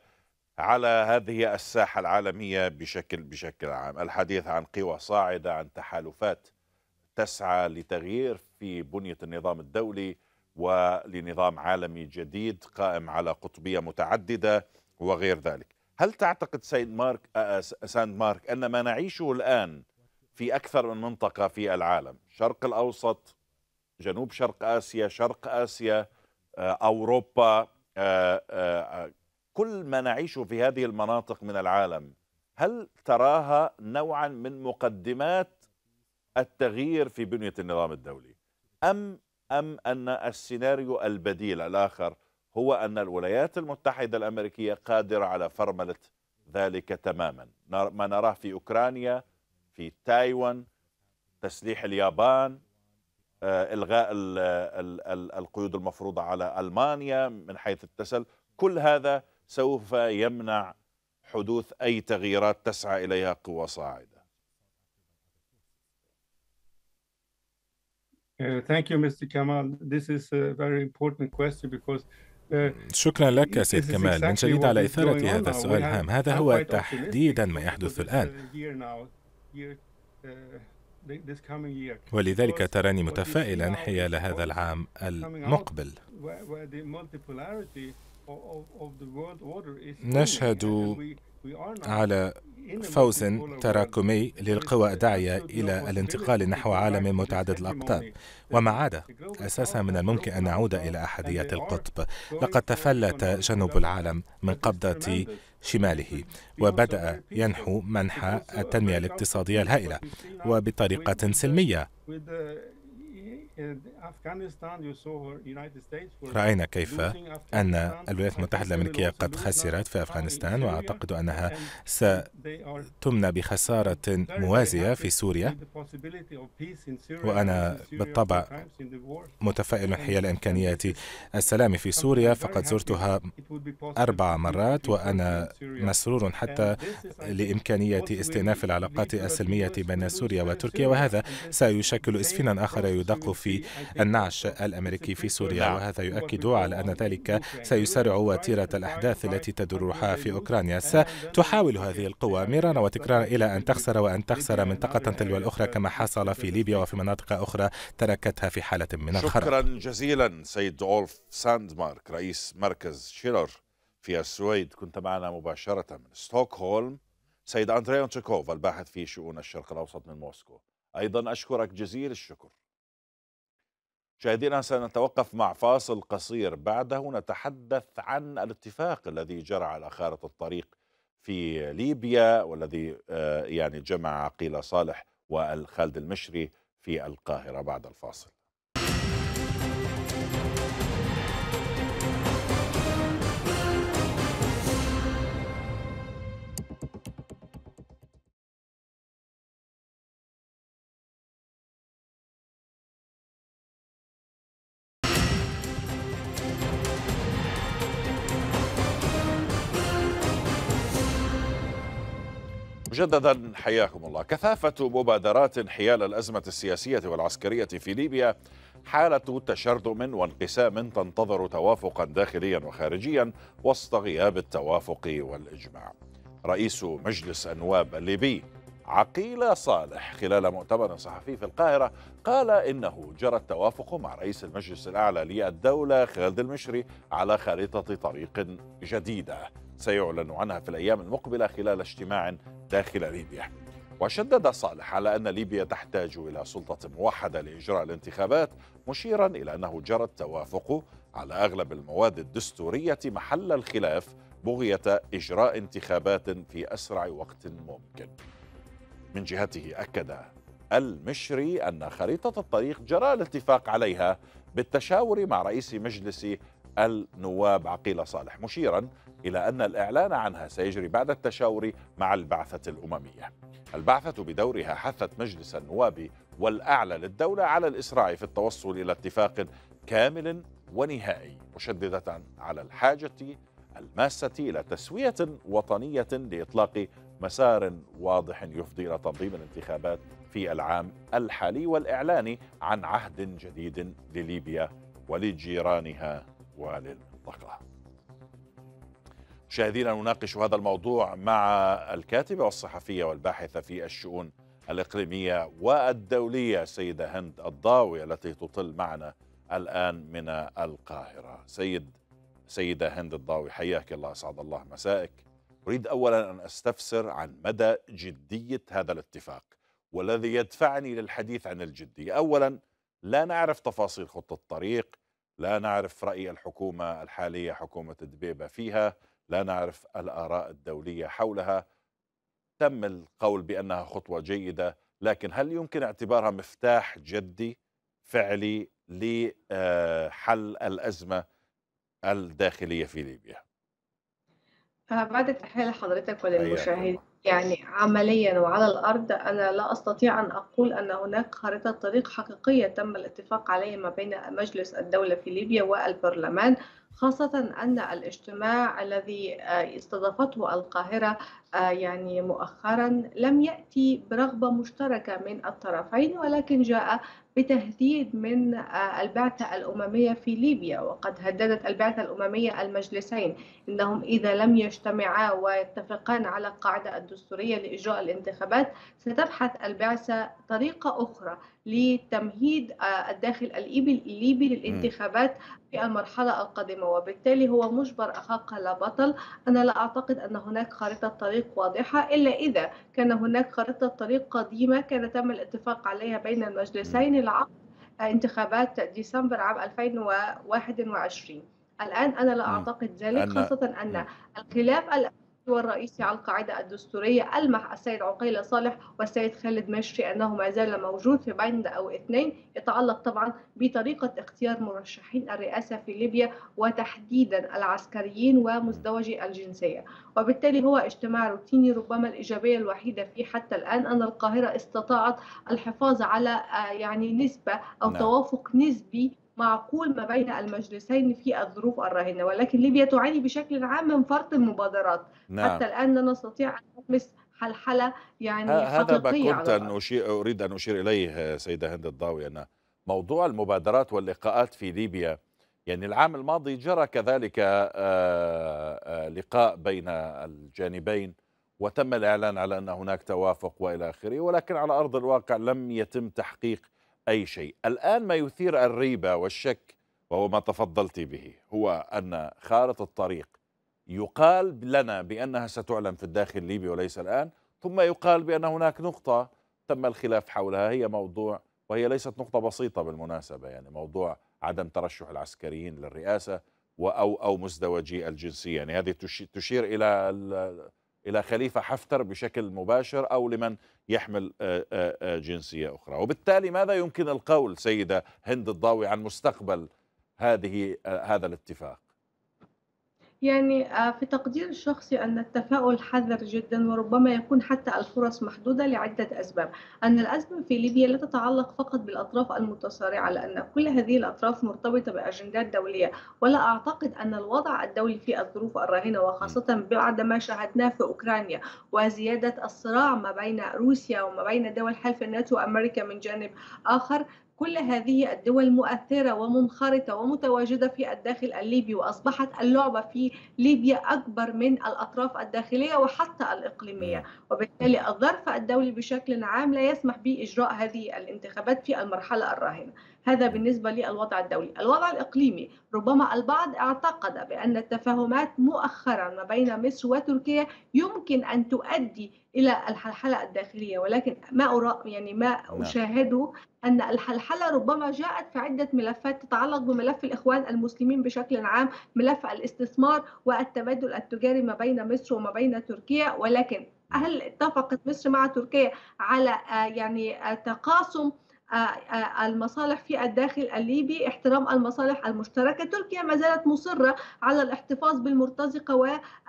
على هذه الساحه العالميه بشكل بشكل عام، الحديث عن قوى صاعده عن تحالفات تسعى لتغيير في بنيه النظام الدولي ولنظام عالمي جديد قائم على قطبيه متعدده وغير ذلك. هل تعتقد سيد مارك آه، آه، ساند مارك أن ما نعيشه الآن في أكثر من منطقة في العالم شرق الأوسط جنوب شرق آسيا شرق آسيا آه، أوروبا كل ما نعيشه في هذه المناطق من العالم هل تراها نوعا من مقدمات التغيير في بنية النظام الدولي أم أم أن السيناريو البديل الآخر هو أن الولايات المتحدة الأمريكية قادرة على فرملة ذلك تماما ما نراه في أوكرانيا في تايوان تسليح اليابان آه، إلغاء القيود المفروضة على ألمانيا من حيث التسل كل هذا سوف يمنع حدوث أي تغييرات تسعى إليها قوى صاعدة uh, Thank you, Mr. Kamal. This is a very important question because آه، شكرا لك سيد كمال من جديد على إثارة هذا السؤال الهام هذا هو تحديدا ما يحدث الآن uh, ولذلك تراني متفائلا حيال هذا العام المقبل نشهد على فوز تراكمي للقوى داعية إلى الانتقال نحو عالم متعدد الأقطاب وما عاد أساسا من الممكن أن نعود إلى أحدية القطب لقد تفلت جنوب العالم من قبضة شماله وبدأ ينحو منحى التنمية الاقتصادية الهائلة وبطريقة سلمية رأينا كيف أن الولايات المتحدة الأمريكية قد خسرت في أفغانستان وأعتقد أنها ستمنى بخسارة موازية في سوريا وأنا بالطبع متفائل حيال إمكانيات السلام في سوريا فقد زرتها أربع مرات وأنا مسرور حتى لإمكانية استئناف العلاقات السلمية بين سوريا وتركيا وهذا سيشكل اسفنا آخر يدق في النعش الأمريكي في سوريا وهذا يؤكد على أن ذلك سيسرع وتيرة الأحداث التي تدور في أوكرانيا ستحاول هذه القوى مرارا وتكرارا إلى أن تخسر وأن تخسر منطقة تلو الأخرى كما حصل في ليبيا وفي مناطق أخرى تركتها في حالة من الخرق شكرا جزيلا سيد أولف ساندمارك رئيس مركز شيلر في السويد كنت معنا مباشرة من ستوكهولم سيد أندريا تشيكوف الباحث في شؤون الشرق الأوسط من موسكو أيضا أشكرك جزيل الشكر مشاهدينا سنتوقف مع فاصل قصير بعده نتحدث عن الاتفاق الذي جرى على خارطة الطريق في ليبيا والذي آه، يعني جمع عقيل صالح والخالد المشري في القاهرة بعد الفاصل مجددا حياكم الله كثافة مبادرات حيال الأزمة السياسية والعسكرية في ليبيا حالة تشرذم وانقسام تنتظر توافقا داخليا وخارجيا وسط غياب التوافق والإجماع رئيس مجلس النواب الليبي عقيل صالح خلال مؤتمر صحفي في القاهرة قال إنه جرى التوافق مع رئيس المجلس الأعلى للدولة خالد المشري على خريطة طريق جديدة سيعلن عنها في الأيام المقبلة خلال اجتماع داخل ليبيا وشدد صالح على أن ليبيا تحتاج إلى سلطة موحدة لإجراء الانتخابات مشيرا إلى أنه جرى التوافق على أغلب المواد الدستورية محل الخلاف بغية إجراء انتخابات في أسرع وقت ممكن من جهته أكد المشري أن خريطة الطريق جرى الاتفاق عليها بالتشاور مع رئيس مجلس النواب عقيل صالح مشيرا إلى أن الإعلان عنها سيجري بعد التشاور مع البعثة الأممية البعثة بدورها حثت مجلس النواب والأعلى للدولة على الإسراع في التوصل إلى اتفاق كامل ونهائي مشددة على الحاجة الماسة إلى تسوية وطنية لإطلاق مسار واضح يفضي إلى تنظيم الانتخابات في العام الحالي والإعلان عن عهد جديد لليبيا ولجيرانها وللمنطقة مشاهدينا نناقش هذا الموضوع مع الكاتبة والصحفية والباحثة في الشؤون الإقليمية والدولية سيدة هند الضاوي التي تطل معنا الآن من القاهرة سيد سيدة هند الضاوي حياك الله أسعد الله مسائك أريد أولا أن أستفسر عن مدى جدية هذا الاتفاق والذي يدفعني للحديث عن الجدية أولا لا نعرف تفاصيل خطة الطريق لا نعرف رأي الحكومة الحالية حكومة دبيبة فيها لا نعرف الآراء الدولية حولها تم القول بأنها خطوة جيدة لكن هل يمكن اعتبارها مفتاح جدي فعلي لحل آه، الأزمة الداخلية في ليبيا آه، بعد التحية لحضرتك وللمشاهدين يعني عمليا وعلى الأرض أنا لا أستطيع أن أقول أن هناك خارطة طريق حقيقية تم الاتفاق عليها ما بين مجلس الدولة في ليبيا والبرلمان خاصة أن الاجتماع الذي آه، استضافته القاهرة آه، يعني مؤخرا لم يأتي برغبة مشتركة من الطرفين ولكن جاء بتهديد من آه، البعثة الأممية في ليبيا وقد هددت البعثة الأممية المجلسين إنهم إذا لم يجتمعا ويتفقان على القاعدة الدستورية لإجراء الانتخابات ستبحث البعثة طريقة أخرى لتمهيد آه، الداخل الليبي الليبي للانتخابات في المرحلة القادمة وبالتالي هو مجبر أخاق لا بطل أنا لا أعتقد أن هناك خارطة طريق واضحة إلا إذا كان هناك خارطة طريق قديمة كان تم الاتفاق عليها بين المجلسين لعقد انتخابات ديسمبر عام 2021 الآن أنا لا أعتقد ذلك خاصة أن الخلاف هو الرئيسي على القاعدة الدستورية ألمح السيد عقيل صالح والسيد خالد مشري أنه ما زال موجود في بند أو اثنين يتعلق طبعا بطريقة اختيار مرشحين الرئاسة في ليبيا وتحديدا العسكريين ومزدوجي الجنسية وبالتالي هو اجتماع روتيني ربما الإيجابية الوحيدة فيه حتى الآن أن القاهرة استطاعت الحفاظ على آه، يعني نسبة أو نعم. توافق نسبي معقول ما بين المجلسين في الظروف الراهنة ولكن ليبيا تعاني بشكل عام من فرط المبادرات نعم. حتى الآن لا نستطيع أن نلمس حلحلة يعني هذا ما كنت أن أشير أريد أن أشير إليه سيدة هند الضاوي أن موضوع المبادرات واللقاءات في ليبيا يعني العام الماضي جرى كذلك آه، آه، لقاء بين الجانبين وتم الإعلان على أن هناك توافق وإلى آخره ولكن على أرض الواقع لم يتم تحقيق أي شيء الآن ما يثير الريبة والشك وهو ما تفضلت به هو أن خارطة الطريق يقال لنا بأنها ستعلن في الداخل الليبي وليس الآن ثم يقال بأن هناك نقطة تم الخلاف حولها هي موضوع وهي ليست نقطة بسيطة بالمناسبة يعني موضوع عدم ترشح العسكريين للرئاسة أو أو مزدوجي الجنسية يعني هذه تشير إلى إلى خليفة حفتر بشكل مباشر أو لمن يحمل آه، آه، آه، جنسية أخرى وبالتالي ماذا يمكن القول سيدة هند الضاوي عن مستقبل هذه هذا الاتفاق يعني آه، في تقدير الشخصي أن التفاؤل حذر جدا وربما يكون حتى الفرص محدودة لعدة أسباب أن الأزمة في ليبيا لا تتعلق فقط بالأطراف المتصارعة لأن كل هذه الأطراف مرتبطة بأجندات دولية ولا أعتقد أن الوضع الدولي في الظروف الراهنة وخاصة بعد ما شاهدناه في أوكرانيا وزيادة الصراع ما بين روسيا وما بين دول حلف الناتو وأمريكا من جانب آخر كل هذه الدول مؤثرة ومنخرطة ومتواجدة في الداخل الليبي وأصبحت اللعبة في ليبيا أكبر من الأطراف الداخلية وحتى الإقليمية نعم. وبالتالي الظرف الدولي بشكل عام لا يسمح بإجراء هذه الانتخابات في المرحلة الراهنة هذا بالنسبة للوضع الدولي الوضع الإقليمي ربما البعض اعتقد بأن التفاهمات مؤخرا ما بين مصر وتركيا يمكن أن تؤدي إلى الحلحلة الداخلية ولكن ما أرى يعني ما نعم. أشاهده أن الحلحلة ربما جاءت في عدة ملفات تتعلق بملف الإخوان المسلمين بشكل عام ملف الاستثمار والتبادل التجاري ما بين مصر وما بين تركيا ولكن هل اتفقت مصر مع تركيا على آه، يعني آه، تقاسم المصالح في الداخل الليبي احترام المصالح المشتركة تركيا ما زالت مصرة على الاحتفاظ بالمرتزقة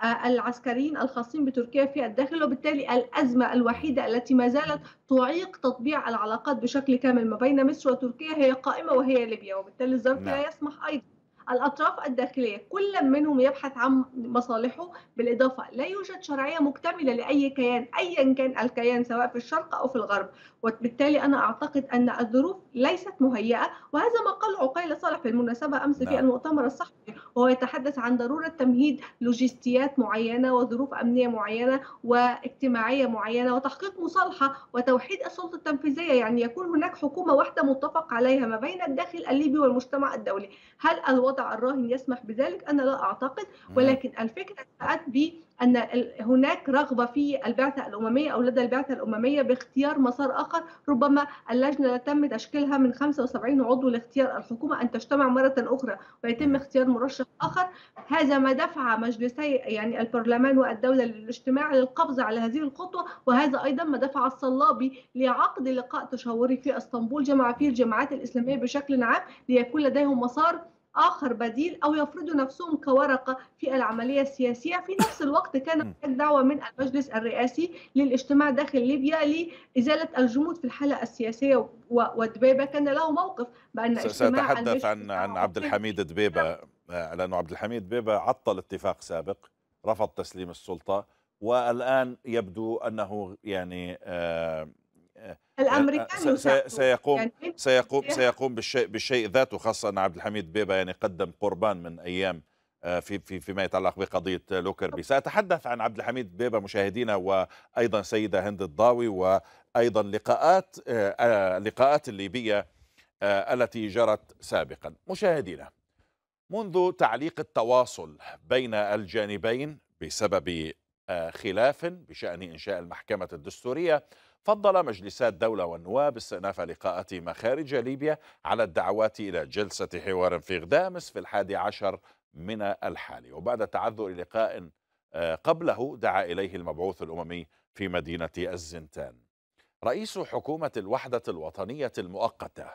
والعسكريين الخاصين بتركيا في الداخل وبالتالي الأزمة الوحيدة التي ما زالت تعيق تطبيع العلاقات بشكل كامل ما بين مصر وتركيا هي قائمة وهي ليبيا وبالتالي الظرف لا نعم. يسمح أيضا الأطراف الداخلية كل منهم يبحث عن مصالحه بالإضافة لا يوجد شرعية مكتملة لأي كيان أيا كان الكيان سواء في الشرق أو في الغرب وبالتالي أنا أعتقد أن الظروف ليست مهيئة وهذا ما قاله عقيل صالح بالمناسبة أمس في نعم. المؤتمر الصحفي وهو يتحدث عن ضرورة تمهيد لوجستيات معينة وظروف أمنية معينة واجتماعية معينة وتحقيق مصالحة وتوحيد السلطة التنفيذية يعني يكون هناك حكومة واحدة متفق عليها ما بين الداخل الليبي والمجتمع الدولي هل الوضع وضع الراهن يسمح بذلك أنا لا أعتقد ولكن الفكرة جاءت بأن هناك رغبة في البعثة الأممية أو لدى البعثة الأممية باختيار مسار آخر ربما اللجنة تم تشكيلها من 75 عضو لاختيار الحكومة أن تجتمع مرة أخرى ويتم اختيار مرشح آخر هذا ما دفع مجلسي يعني البرلمان والدولة للاجتماع للقبض على هذه الخطوة وهذا أيضا ما دفع الصلابي لعقد لقاء تشاوري في اسطنبول جمع فيه الجماعات الإسلامية بشكل عام ليكون لديهم مسار آخر بديل أو يفرضوا نفسهم كورقة في العملية السياسية في نفس الوقت كان هناك دعوة من المجلس الرئاسي للاجتماع داخل ليبيا لإزالة الجمود في الحالة السياسية ودبيبة كان له موقف بأن سأتحدث عن عن عبد الحميد دبيبة لأنه عبد الحميد دبيبة عطل اتفاق سابق رفض تسليم السلطة والآن يبدو أنه يعني آه آه، آه، الامريكان سي سيقوم يعني سيقوم سيقوم بالشيء بالشيء ذاته خاصه ان عبد الحميد بيبا يعني قدم قربان من ايام آه، في في فيما يتعلق بقضيه لوكربي ساتحدث عن عبد الحميد بيبا مشاهدينا وايضا سيده هند الضاوي وايضا لقاءات اللقاءات الليبيه التي جرت سابقا مشاهدينا منذ تعليق التواصل بين الجانبين بسبب خلاف بشان انشاء المحكمه الدستوريه فضل مجلس الدولة والنواب استئناف لقاءات مخارج ليبيا على الدعوات إلى جلسة حوار في غدامس في الحادي عشر من الحالي وبعد تعذر لقاء آه، قبله دعا إليه المبعوث الأممي في مدينة الزنتان رئيس حكومة الوحدة الوطنية المؤقتة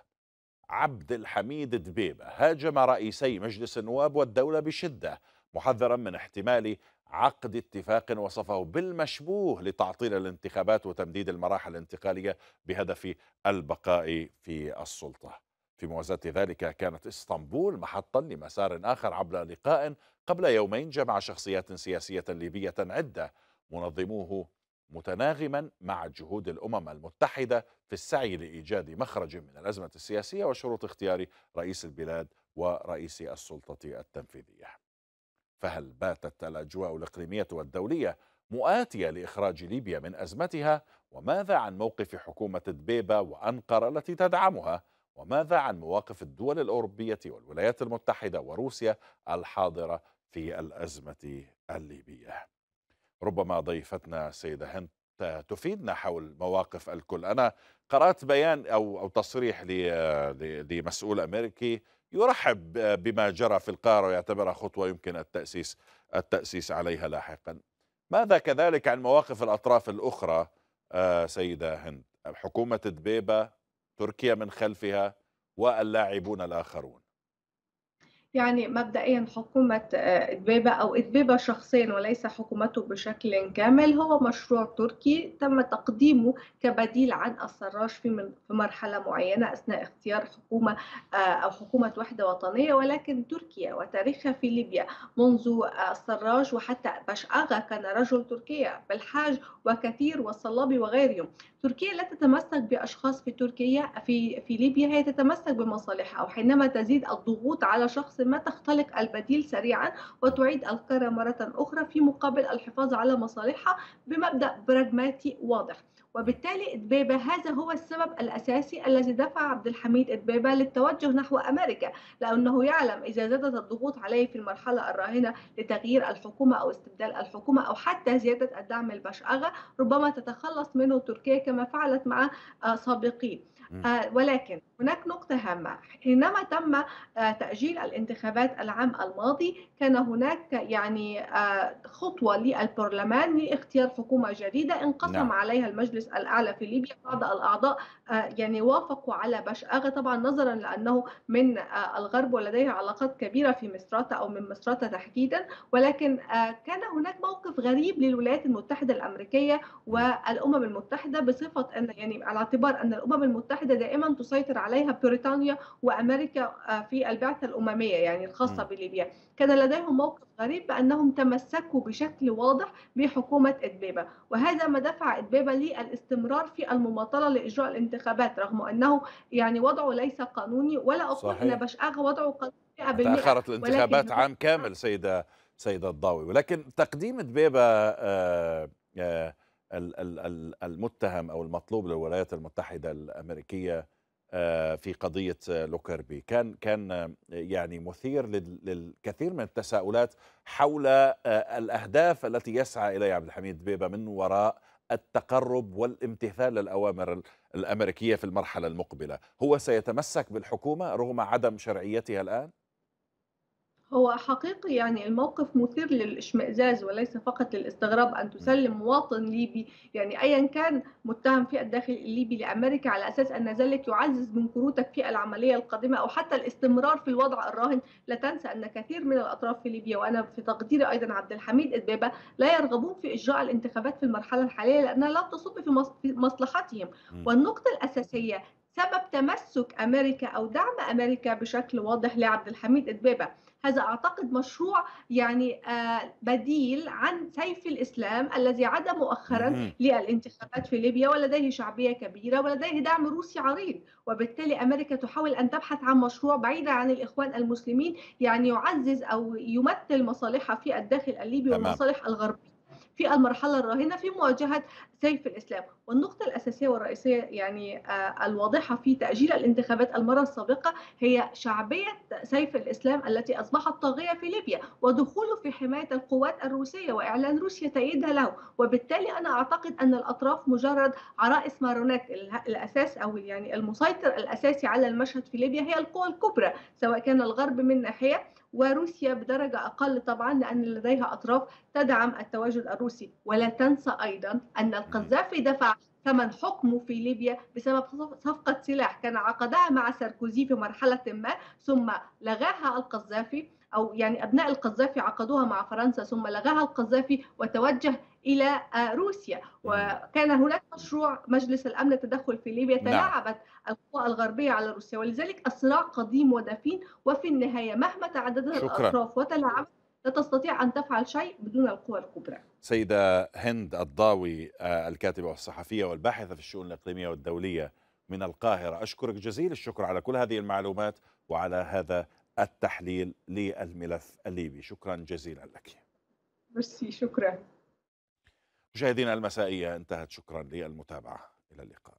عبد الحميد دبيبة هاجم رئيسي مجلس النواب والدولة بشدة محذرا من احتمال عقد اتفاق وصفه بالمشبوه لتعطيل الانتخابات وتمديد المراحل الانتقاليه بهدف البقاء في السلطه. في موازاة ذلك كانت اسطنبول محطا لمسار اخر عبر لقاء قبل يومين جمع شخصيات سياسيه ليبيه عده منظموه متناغما مع جهود الامم المتحده في السعي لايجاد مخرج من الازمه السياسيه وشروط اختيار رئيس البلاد ورئيس السلطه التنفيذيه. فهل باتت الاجواء الاقليميه والدوليه مؤاتيه لاخراج ليبيا من ازمتها وماذا عن موقف حكومه دبيبه وانقره التي تدعمها وماذا عن مواقف الدول الاوروبيه والولايات المتحده وروسيا الحاضره في الازمه الليبيه ربما ضيفتنا سيده هند تفيدنا حول مواقف الكل انا قرات بيان او او تصريح لمسؤول امريكي يرحب بما جرى في القاهرة ويعتبرها خطوة يمكن التأسيس التأسيس عليها لاحقا ماذا كذلك عن مواقف الأطراف الأخرى آه، سيدة هند حكومة دبيبة تركيا من خلفها واللاعبون الآخرون يعني مبدئيا حكومة آه، إدبابة أو إدبابة شخصيا وليس حكومته بشكل كامل هو مشروع تركي تم تقديمه كبديل عن السراج في مرحلة معينة أثناء اختيار حكومة آه، أو حكومة وحدة وطنية ولكن تركيا وتاريخها في ليبيا منذ السراج وحتى بشأغا كان رجل تركيا بالحاج وكثير والصلابي وغيرهم تركيا لا تتمسك بأشخاص في تركيا في في ليبيا هي تتمسك بمصالحها وحينما تزيد الضغوط على شخص ما تختلق البديل سريعا وتعيد القارة مرة أخرى في مقابل الحفاظ على مصالحها بمبدأ براجماتي واضح وبالتالي إدبابة هذا هو السبب الأساسي الذي دفع عبد الحميد إدبابة للتوجه نحو أمريكا لأنه يعلم إذا زادت الضغوط عليه في المرحلة الراهنة لتغيير الحكومة أو استبدال الحكومة أو حتى زيادة الدعم البشأغة ربما تتخلص منه تركيا كما فعلت مع آه، سابقين آه، ولكن هناك نقطة هامة حينما تم آه، تأجيل الانتخابات العام الماضي كان هناك يعني آه، خطوة للبرلمان لاختيار حكومة جديدة انقسم نعم. عليها المجلس الأعلى في ليبيا بعض الأعضاء يعني وافقوا على بشأغة طبعا نظرا لأنه من الغرب ولديه علاقات كبيرة في مصراتة أو من مصراتة تحديدا ولكن كان هناك موقف غريب للولايات المتحدة الأمريكية والأمم المتحدة بصفة أن يعني على اعتبار أن الأمم المتحدة المتحده دائما تسيطر عليها بريطانيا وامريكا آه، في البعثه الامميه يعني الخاصه بليبيا كان لديهم موقف غريب بانهم تمسكوا بشكل واضح بحكومه ادبيبه وهذا ما دفع ادبيبه للاستمرار في المماطله لاجراء الانتخابات رغم انه يعني وضعه ليس قانوني ولا اقول صحيح. ان بشاغه وضعه قانوني 100% تاخرت الانتخابات عام كامل سيده سيده الضاوي ولكن تقديم دبيبه آآ آه، آآ آه، المتهم او المطلوب للولايات المتحده الامريكيه آه، في قضيه آه، لوكربي كان كان آه، يعني مثير للكثير من التساؤلات حول الاهداف التي يسعى اليها عبد الحميد بيبا من وراء التقرب والامتثال للاوامر الامريكيه في المرحله المقبله، هو سيتمسك بالحكومه رغم عدم شرعيتها الان؟ هو حقيقي يعني الموقف مثير للاشمئزاز وليس فقط للاستغراب أن تسلم مواطن ليبي يعني أيا كان متهم في الداخل الليبي لأمريكا على أساس أن ذلك يعزز من كروتك في العملية القادمة أو حتى الاستمرار في الوضع الراهن لا تنسى أن كثير من الأطراف في ليبيا وأنا في تقديري أيضا عبد الحميد إدبابة لا يرغبون في إجراء الانتخابات في المرحلة الحالية لأنها لا تصب في مصلحتهم والنقطة الأساسية سبب تمسك امريكا او دعم امريكا بشكل واضح لعبد الحميد ادبابه هذا أعتقد مشروع يعني آه، بديل عن سيف الإسلام الذي عاد مؤخرا للانتخابات في ليبيا ولديه شعبية كبيرة ولديه دعم روسي عريض وبالتالي أمريكا تحاول أن تبحث عن مشروع بعيد عن الإخوان المسلمين يعني يعزز أو يمثل مصالحها في الداخل الليبي والمصالح الغربية في المرحلة الراهنة في مواجهة سيف الإسلام والنقطة الأساسية والرئيسية يعني آه، الواضحة في تأجيل الانتخابات المرة السابقة هي شعبية سيف الإسلام التي أصبحت طاغية في ليبيا ودخوله في حماية القوات الروسية وإعلان روسيا تأييدها له وبالتالي أنا أعتقد أن الأطراف مجرد عرائس مارونات الأساس أو يعني المسيطر الأساسي على المشهد في ليبيا هي القوى الكبرى سواء كان الغرب من ناحية وروسيا بدرجة أقل طبعا لأن لديها أطراف تدعم التواجد الروسي ولا تنسى أيضا أن القذافي دفع ثمن حكمه في ليبيا بسبب صفقة سلاح كان عقدها مع ساركوزي في مرحلة ما ثم لغاها القذافي أو يعني أبناء القذافي عقدوها مع فرنسا ثم لغاها القذافي وتوجه الى آه، روسيا وكان هناك مشروع مجلس الامن التدخل في ليبيا نعم. تلاعبت القوى الغربيه على روسيا ولذلك الصراع قديم ودفين وفي النهايه مهما تعددت الاطراف وتلاعبت لا تستطيع ان تفعل شيء بدون القوى الكبرى. سيده هند الضاوي آه، الكاتبه والصحفيه والباحثه في الشؤون الاقليميه والدوليه من القاهره اشكرك جزيل الشكر على كل هذه المعلومات وعلى هذا التحليل للملف الليبي شكرا جزيلا لك ميرسي شكرا مشاهدينا المسائية انتهت شكرا للمتابعة إلى اللقاء